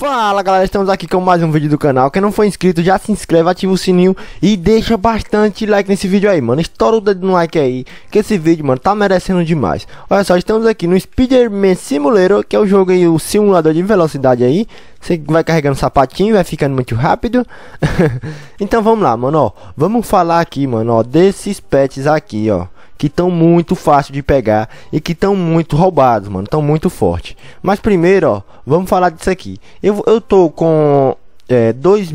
Fala galera, estamos aqui com mais um vídeo do canal Quem não for inscrito já se inscreve, ativa o sininho E deixa bastante like nesse vídeo aí, mano Estoura o dedo no like aí Que esse vídeo, mano, tá merecendo demais Olha só, estamos aqui no Speederman Simulator Que é o jogo aí, o simulador de velocidade aí Você vai carregando sapatinho, vai ficando muito rápido Então vamos lá, mano, ó Vamos falar aqui, mano, ó Desses pets aqui, ó que estão muito fácil de pegar e que estão muito roubados, mano, estão muito forte. Mas primeiro, ó, vamos falar disso aqui. Eu, eu tô com é, 2,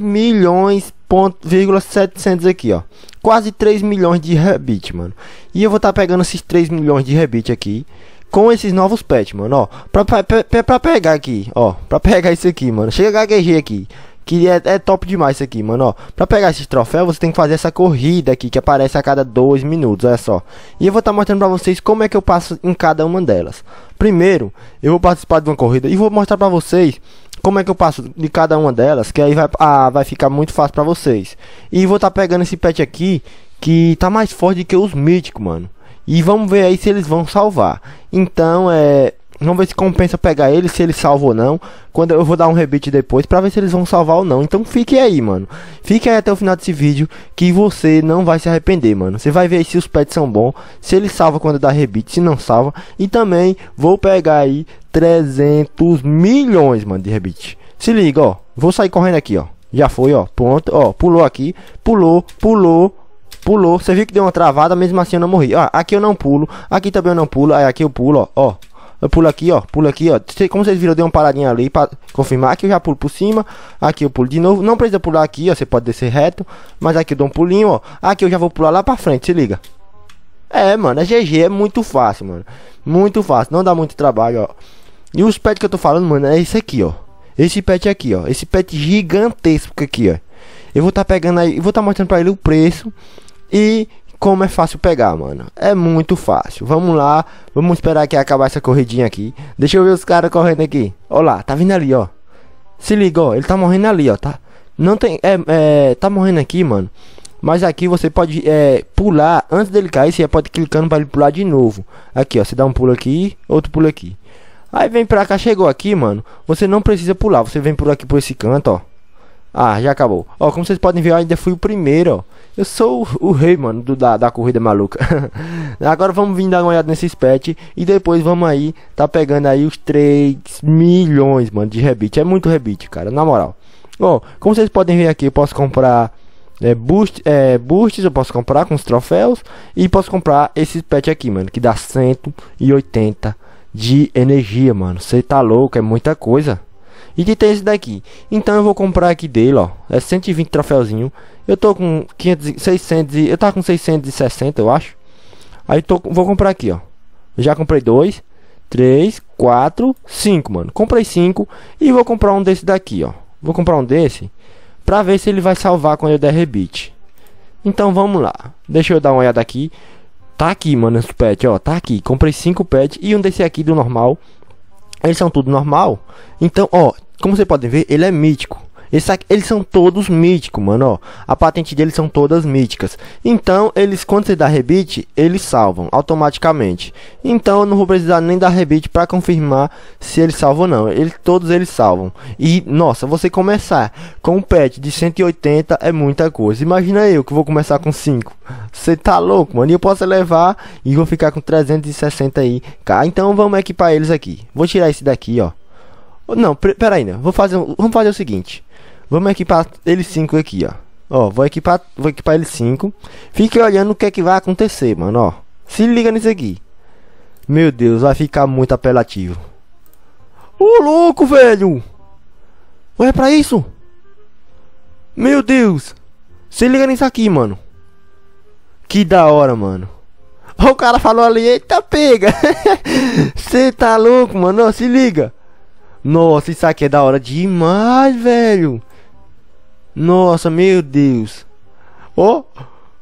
milhões ponto, vírgula 700 aqui, ó. Quase 3 milhões de rebite, mano. E eu vou estar tá pegando esses 3 milhões de rebite aqui com esses novos pets, mano, ó. Pra, pra, pra, pra pegar aqui, ó. Pra pegar isso aqui, mano. Chega a gaguejar aqui. Que é, é, top demais isso aqui, mano, ó. Pra pegar esses troféus, você tem que fazer essa corrida aqui, que aparece a cada dois minutos, olha só. E eu vou estar tá mostrando pra vocês como é que eu passo em cada uma delas. Primeiro, eu vou participar de uma corrida e vou mostrar pra vocês como é que eu passo de cada uma delas, que aí vai, ah, vai ficar muito fácil pra vocês. E vou estar tá pegando esse pet aqui, que tá mais forte do que os míticos, mano. E vamos ver aí se eles vão salvar. Então, é... Vamos ver se compensa pegar ele, se ele salva ou não. Quando eu vou dar um rebite depois para ver se eles vão salvar ou não. Então fique aí, mano. Fique aí até o final desse vídeo que você não vai se arrepender, mano. Você vai ver se os pets são bons, se ele salva quando dá rebite, se não salva. E também vou pegar aí 300 milhões, mano, de rebite. Se liga, ó. Vou sair correndo aqui, ó. Já foi, ó. Pronto, ó. Pulou aqui. Pulou, pulou pulou, você viu que deu uma travada, mesmo assim eu não morri. Ó, aqui eu não pulo, aqui também eu não pulo, aí aqui eu pulo, ó, ó, eu pulo aqui, ó. Pulo aqui, ó. Como vocês viram, eu dei uma paradinha ali pra confirmar. Aqui eu já pulo por cima. Aqui eu pulo de novo. Não precisa pular aqui, ó. Você pode descer reto. Mas aqui eu dou um pulinho, ó. Aqui eu já vou pular lá pra frente, se liga. É, mano. É GG. É muito fácil, mano. Muito fácil. Não dá muito trabalho, ó. E os pets que eu tô falando, mano, é esse aqui, ó. Esse pet aqui, ó. Esse pet gigantesco aqui, ó. Eu vou estar tá pegando aí, eu vou estar tá mostrando para ele o preço e como é fácil pegar, mano. É muito fácil. Vamos lá. Vamos esperar que acabar essa corridinha aqui. Deixa eu ver os caras correndo aqui. Olha lá, tá vindo ali, ó. Se ligou, ele tá morrendo ali, ó, tá? Não tem... É, é, tá morrendo aqui, mano. Mas aqui você pode é, pular. Antes dele cair, você pode clicando para ele pular de novo. Aqui, ó. Você dá um pulo aqui, outro pulo aqui. Aí vem pra cá, chegou aqui, mano. Você não precisa pular. Você vem por aqui, por esse canto, ó. Ah, já acabou. Ó, como vocês podem ver, eu ainda fui o primeiro, ó. Eu sou o rei, mano, do, da, da corrida maluca. Agora vamos vir dar uma olhada nesses pets. E depois vamos aí, tá pegando aí os 3 milhões, mano, de rebite. É muito rebite, cara, na moral. Bom, como vocês podem ver aqui, eu posso comprar é, boost, é, boosts, eu posso comprar com os troféus. E posso comprar esses pets aqui, mano, que dá 180 de energia, mano. Você tá louco, é muita coisa. E que tem esse daqui. Então eu vou comprar aqui dele, ó. É 120 troféuzinho. Eu tô com 500, 600 e... Eu tava com 660, eu acho. Aí tô, vou comprar aqui, ó. Já comprei dois, três, quatro, cinco, mano. Comprei cinco e vou comprar um desse daqui, ó. Vou comprar um desse pra ver se ele vai salvar quando eu der rebite. Então vamos lá. Deixa eu dar uma olhada aqui. Tá aqui, mano, os pets, ó. Tá aqui. Comprei cinco pets e um desse aqui do normal eles são tudo normal. Então, ó, como vocês podem ver, ele é mítico. Esse aqui, eles são todos míticos, mano, ó. A patente deles são todas míticas. Então, eles, quando você dá rebite, eles salvam automaticamente. Então, eu não vou precisar nem dar rebite para confirmar se eles salvam ou não. Eles todos eles salvam. E, nossa, você começar com um pet de 180 é muita coisa. Imagina eu que vou começar com 5. Você tá louco, mano. E eu posso levar e vou ficar com 360 aí. Cá. Então, vamos equipar eles aqui. Vou tirar esse daqui, ó. Não, pera ainda. Vou fazer, vamos fazer o seguinte. Vamos equipar eles 5 aqui, ó. Ó, vou equipar, vou equipar eles 5. Fique olhando o que é que vai acontecer, mano, ó. Se liga nisso aqui. Meu Deus, vai ficar muito apelativo. Ô, louco, velho! Olha pra isso! Meu Deus! Se liga nisso aqui, mano. Que da hora, mano. O cara falou ali, eita pega! Você tá louco, mano? se liga! Nossa, isso aqui é da hora demais, velho! Nossa, meu Deus. oh,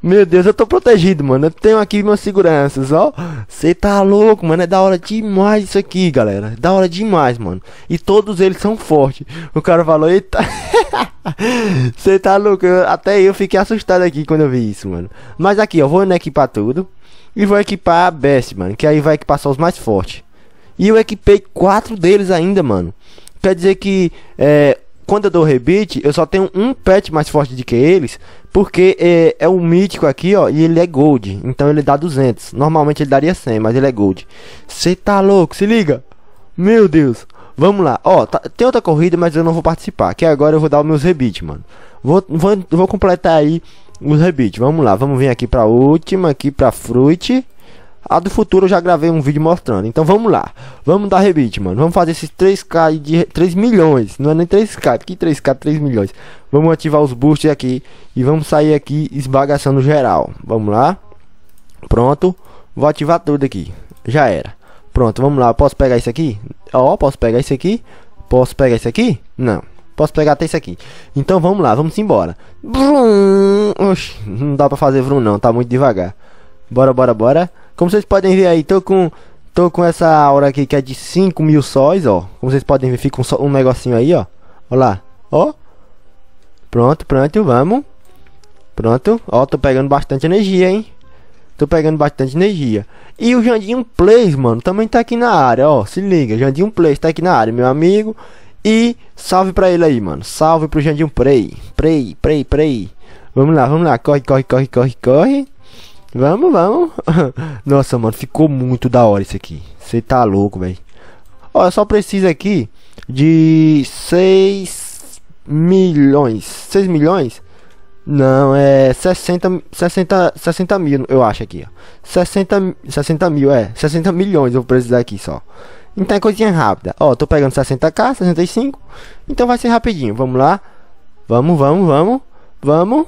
meu Deus, eu tô protegido, mano. Eu tenho aqui minhas seguranças, ó. Você tá louco, mano. É da hora demais isso aqui, galera. É da hora demais, mano. E todos eles são fortes. O cara falou, eita. Você tá louco? Eu, até eu fiquei assustado aqui quando eu vi isso, mano. Mas aqui, ó, vou equipar tudo. E vou equipar a Best, mano. Que aí vai equipar só os mais fortes. E eu equipei quatro deles ainda, mano. Quer dizer que é, quando eu dou rebite, eu só tenho um pet mais forte do que eles, porque é, é um mítico aqui, ó, e ele é gold, então ele dá 200. Normalmente ele daria 100, mas ele é gold. Você tá louco? Se liga. Meu Deus. Vamos lá. Ó, tá, tem outra corrida, mas eu não vou participar, que agora eu vou dar os meus rebites, mano. Vou, vou, vou completar aí os rebites. Vamos lá, vamos vir aqui pra última, aqui pra fruit. A do futuro eu já gravei um vídeo mostrando. Então vamos lá. Vamos dar rebite, mano. Vamos fazer esses 3k de 3 milhões. Não é nem 3k, que 3k 3 milhões. Vamos ativar os boosts aqui e vamos sair aqui esbagaçando geral. Vamos lá. Pronto. Vou ativar tudo aqui. Já era. Pronto, vamos lá. Posso pegar isso aqui? Ó, oh, posso pegar isso aqui? Posso pegar isso aqui? Não. Posso pegar até isso aqui. Então vamos lá, vamos embora. Brum, oxi, não dá pra fazer vrum não, tá muito devagar. Bora, bora, bora. Como vocês podem ver aí, tô com tô com essa aura aqui que é de 5 mil sóis, ó. Como vocês podem ver, fica um, um negocinho aí, ó. Ó lá, ó. Pronto, pronto, vamos. Pronto, ó, tô pegando bastante energia, hein. Tô pegando bastante energia. E o Jandinho Plays, mano, também tá aqui na área, ó. Se liga, Jandinho Plays tá aqui na área, meu amigo. E salve pra ele aí, mano. Salve pro Jandinho Play. Play, play, play. Vamos lá, vamos lá. Corre, corre, corre, corre, corre. Vamos, vamos. Nossa, mano, ficou muito da hora isso aqui. Você tá louco, velho. Ó, eu só preciso aqui de 6 milhões. 6 milhões? Não, é 60, 60, 60 mil, eu acho aqui, ó. 60, 60 mil, é. 60 milhões eu vou precisar aqui só. Então é coisinha rápida. Ó, tô pegando 60k, 65. Então vai ser rapidinho. Vamos lá. Vamos, vamos, vamos. Vamos.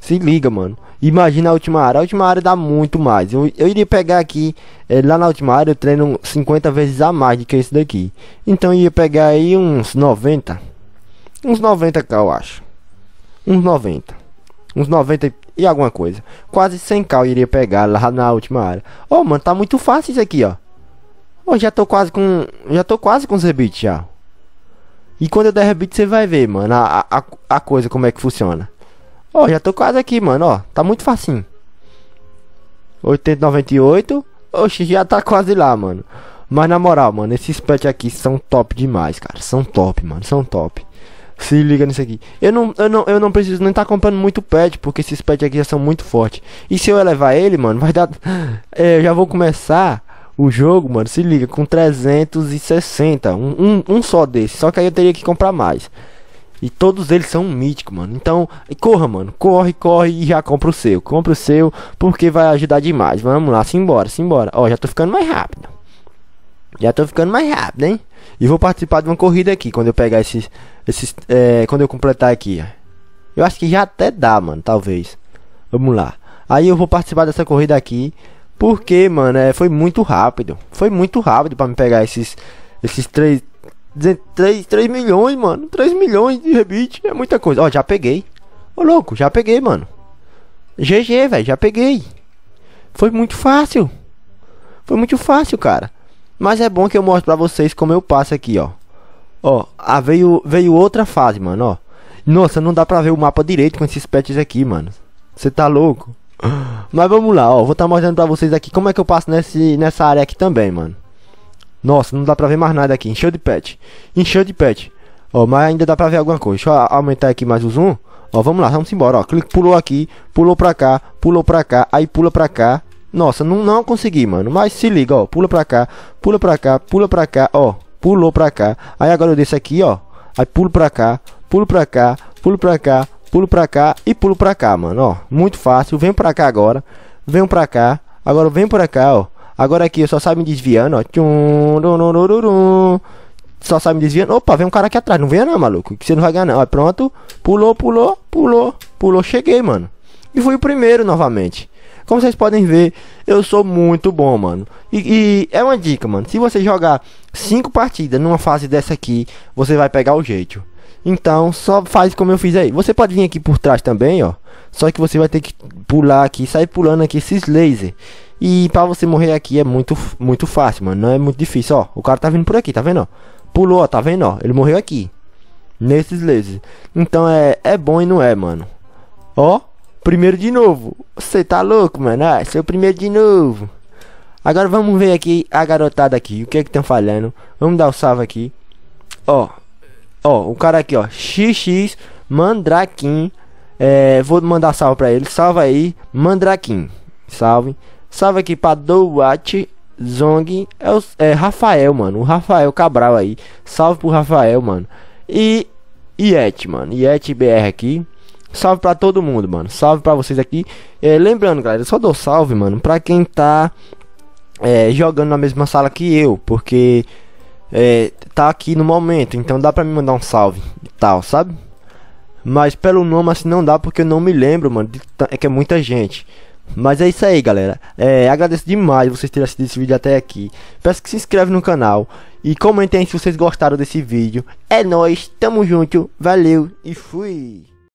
Se liga, mano. Imagina a última área. A última área dá muito mais. Eu, eu iria pegar aqui, é, lá na última área eu treino 50 vezes a mais do que esse daqui. Então ia pegar aí uns 90. Uns 90k eu acho. Uns 90. Uns 90 e alguma coisa. Quase 100k eu iria pegar lá na última área. Ô, oh, mano, tá muito fácil isso aqui, ó. Oh, já tô quase com. Já tô quase com os rebites já. E quando eu der rebite, você vai ver, mano, a, a, a coisa como é que funciona. Ó, já tô quase aqui, mano, ó. Tá muito facinho. 898. Oxi, já tá quase lá, mano. Mas na moral, mano, esses pets aqui são top demais, cara. São top, mano. São top. Se liga nisso aqui. Eu não, eu não, eu não preciso nem tá comprando muito pet, porque esses pets aqui já são muito fortes. E se eu elevar ele, mano, vai dar... É, eu já vou começar o jogo, mano, se liga, com 360. Um, um, um só desse. Só que aí eu teria que comprar mais. E todos eles são míticos, mítico, mano. Então, corra, mano. Corre, corre e já compra o seu. Compra o seu, porque vai ajudar demais. Vamos lá, simbora, simbora. Ó, já tô ficando mais rápido. Já tô ficando mais rápido, hein? E vou participar de uma corrida aqui quando eu pegar esses. esses é, quando eu completar aqui. Eu acho que já até dá, mano, talvez. Vamos lá. Aí eu vou participar dessa corrida aqui. Porque, mano, é, foi muito rápido. Foi muito rápido para me pegar esses. Esses três. 3, 3 milhões, mano. 3 milhões de rebite é muita coisa. Ó, já peguei. Ô, louco, já peguei, mano. GG, velho, já peguei. Foi muito fácil. Foi muito fácil, cara. Mas é bom que eu mostro pra vocês como eu passo aqui, ó. Ó, ah, veio, veio outra fase, mano, ó. Nossa, não dá pra ver o mapa direito com esses pets aqui, mano. Você tá louco? Mas vamos lá, ó. Vou estar tá mostrando pra vocês aqui como é que eu passo nesse, nessa área aqui também, mano. Nossa, não dá pra ver mais nada aqui. Encheu de pet. Encheu de pet. Ó, mas ainda dá pra ver alguma coisa. Deixa eu aumentar aqui mais o zoom. Ó, vamos lá, vamos embora. Ó, clique, pulou aqui, pulou pra cá, pulou pra cá, aí pula pra cá. Nossa, não, não consegui, mano. Mas se liga, ó. Pula pra cá, pula pra cá, pula pra cá, ó. Pulou pra cá. Aí agora eu desço aqui, ó. Aí pulo pra cá, pulo pra cá, pulo pra cá, pulo pra cá e pulo pra cá, mano. Ó, muito fácil. Vem pra cá agora. Vem pra cá. Agora vem pra cá, ó. Agora aqui, só saio me desviando, ó. Só sai me desviando. Opa, vem um cara aqui atrás. Não venha não, maluco. Que você não vai ganhar não. Ó, pronto. Pulou, pulou, pulou, pulou. Cheguei, mano. E fui o primeiro novamente. Como vocês podem ver, eu sou muito bom, mano. E, e, é uma dica, mano. Se você jogar cinco partidas numa fase dessa aqui, você vai pegar o jeito. Então, só faz como eu fiz aí. Você pode vir aqui por trás também, ó. Só que você vai ter que pular aqui, sair pulando aqui esses lasers. E pra você morrer aqui é muito, muito fácil, mano. Não é muito difícil, ó. O cara tá vindo por aqui, tá vendo? Ó? Pulou, ó, tá vendo? Ó? Ele morreu aqui. Nesses lasers. Então é, é bom e não é, mano. Ó, primeiro de novo. Você tá louco, mano? Ah, seu primeiro de novo. Agora vamos ver aqui a garotada aqui. O que é que estão falhando? Vamos dar o um salve aqui. Ó, ó, o cara aqui, ó. XX Mandrakin. É, vou mandar salve pra ele. Salve aí, Mandrakin. Salve. Salve aqui pra Douat Zong. É, o, é Rafael, mano. O Rafael Cabral aí. Salve pro Rafael, mano. E Iet, mano. Iet BR aqui. Salve pra todo mundo, mano. Salve pra vocês aqui. É, lembrando, galera, só dou salve, mano, pra quem tá é, jogando na mesma sala que eu. Porque é, tá aqui no momento. Então dá pra me mandar um salve e tal, sabe? Mas pelo nome assim não dá porque eu não me lembro, mano. É que é muita gente. Mas é isso aí, galera. É, agradeço demais vocês terem assistido esse vídeo até aqui. Peço que se inscreve no canal e comentem se vocês gostaram desse vídeo. É nóis, tamo junto, valeu e fui!